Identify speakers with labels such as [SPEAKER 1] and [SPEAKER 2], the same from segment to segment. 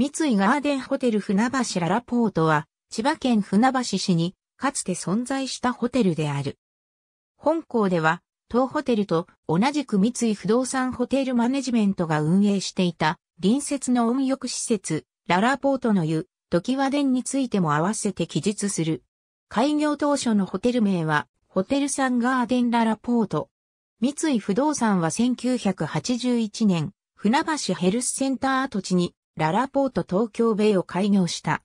[SPEAKER 1] 三井ガーデンホテル船橋ララポートは、千葉県船橋市に、かつて存在したホテルである。本校では、当ホテルと同じく三井不動産ホテルマネジメントが運営していた、隣接の温浴施設、ララポートの湯、時和殿についても合わせて記述する。開業当初のホテル名は、ホテルサンガーデンララポート。三井不動産は1981年、船橋ヘルスセンター跡地にララポート東京ベイを開業した。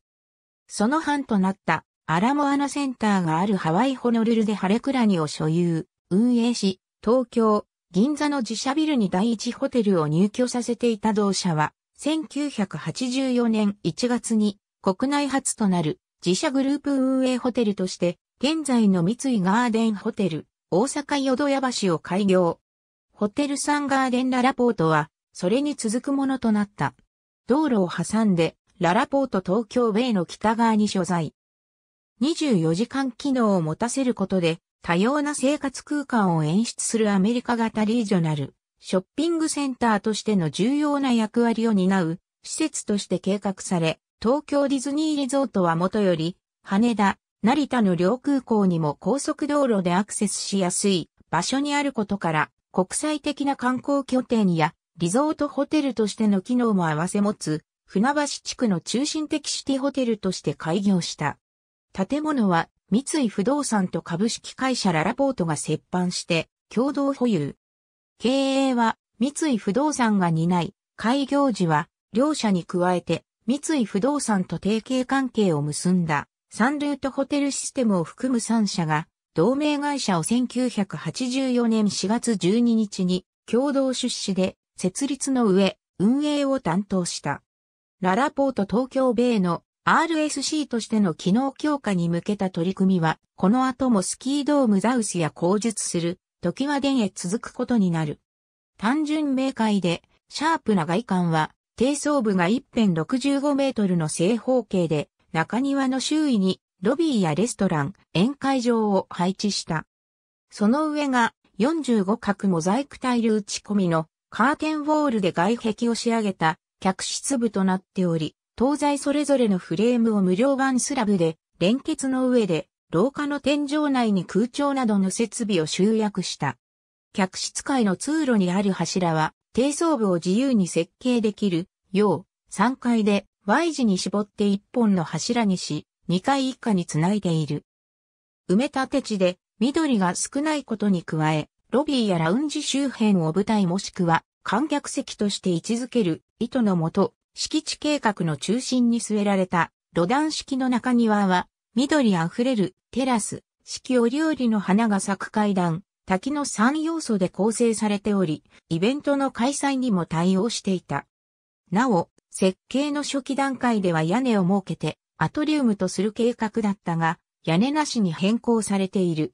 [SPEAKER 1] その班となったアラモアナセンターがあるハワイホノルルでハレクラニを所有、運営し、東京、銀座の自社ビルに第一ホテルを入居させていた同社は、1984年1月に国内初となる自社グループ運営ホテルとして、現在の三井ガーデンホテル、大阪淀屋橋を開業。ホテルサンガーデンララポートは、それに続くものとなった。道路を挟んで、ララポート東京ベイの北側に所在。24時間機能を持たせることで、多様な生活空間を演出するアメリカ型リージョナル、ショッピングセンターとしての重要な役割を担う施設として計画され、東京ディズニーリゾートはもとより、羽田、成田の両空港にも高速道路でアクセスしやすい場所にあることから、国際的な観光拠点やリゾートホテルとしての機能も合わせ持つ、船橋地区の中心的シティホテルとして開業した。建物は三井不動産と株式会社ララポートが接班して共同保有。経営は三井不動産が担い、開業時は両社に加えて三井不動産と提携関係を結んだサンルートホテルシステムを含む3社が同盟会社を1984年4月12日に共同出資で設立の上、運営を担当した。ララポート東京米の RSC としての機能強化に向けた取り組みは、この後もスキードームザウスや口述する、時は電へ続くことになる。単純明快で、シャープな外観は、低層部が一辺65メートルの正方形で、中庭の周囲にロビーやレストラン、宴会場を配置した。その上が45角モザイクタイル打ち込みのカーテンウォールで外壁を仕上げた客室部となっており、東西それぞれのフレームを無料ガンスラブで連結の上で廊下の天井内に空調などの設備を集約した。客室階の通路にある柱は低層部を自由に設計できるよう3階で Y 字に絞って1本の柱にし、2階以下につないでいる。埋め立て地で緑が少ないことに加え、ロビーやラウンジ周辺を舞台もしくは観客席として位置づける意図のもと、敷地計画の中心に据えられたロダン式の中庭は、緑あふれるテラス、四季折々の花が咲く階段、滝の3要素で構成されており、イベントの開催にも対応していた。なお、設計の初期段階では屋根を設けて、アトリウムとする計画だったが、屋根なしに変更されている。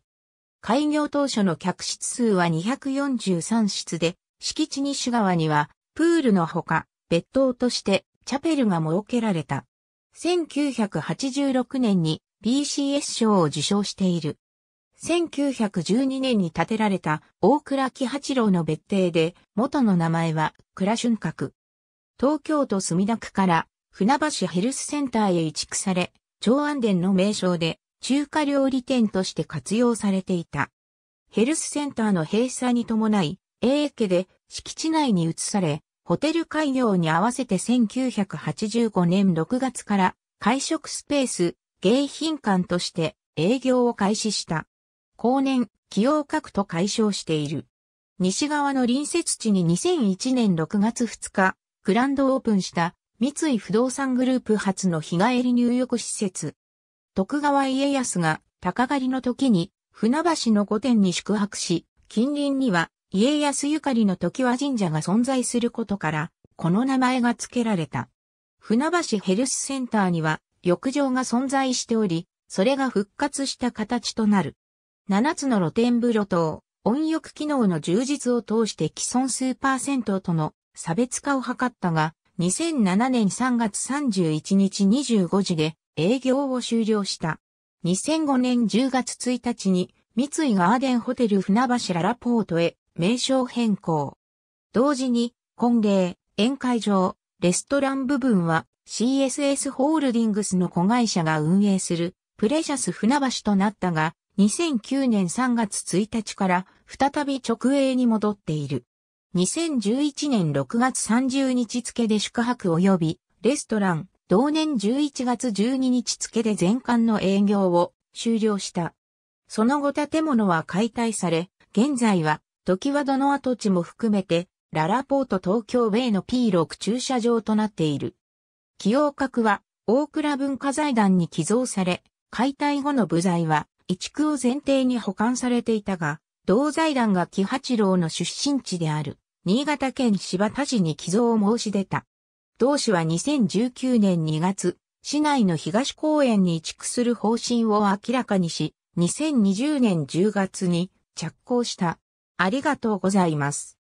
[SPEAKER 1] 開業当初の客室数は243室で、敷地西側には、プールのほか、別棟としてチャペルが設けられた。1986年に BCS 賞を受賞している。1912年に建てられた大倉喜八郎の別邸で、元の名前は倉春閣。東京都墨田区から船橋ヘルスセンターへ移築され、長安殿の名称で中華料理店として活用されていた。ヘルスセンターの閉鎖に伴い、英家で敷地内に移され、ホテル開業に合わせて1985年6月から会食スペース、迎賓館として営業を開始した。後年、起用核と解消している。西側の隣接地に2001年6月2日、グランドオープンした三井不動産グループ初の日帰り入浴施設、徳川家康が鷹狩りの時に船橋の御殿に宿泊し、近隣には家康ゆかりの時は神社が存在することから、この名前が付けられた。船橋ヘルスセンターには浴場が存在しており、それが復活した形となる。7つの露天風呂と温浴機能の充実を通して既存数パーセントとの差別化を図ったが、2007年3月31日25時で営業を終了した。2005年10月1日に三井ガーデンホテル船橋ララポートへ名称変更。同時に、婚礼、宴会場、レストラン部分は CSS ホールディングスの子会社が運営するプレシャス船橋となったが、2009年3月1日から再び直営に戻っている。2011年6月30日付で宿泊及びレストラン、同年11月12日付で全館の営業を終了した。その後建物は解体され、現在は、時和どの跡地も含めて、ララポート東京ウェイの P6 駐車場となっている。起用閣は、大倉文化財団に寄贈され、解体後の部材は、移築を前提に保管されていたが、同財団が木八郎の出身地である、新潟県柴田市に寄贈を申し出た。同市は2019年2月、市内の東公園に移築する方針を明らかにし、2020年10月に着工した。ありがとうございます。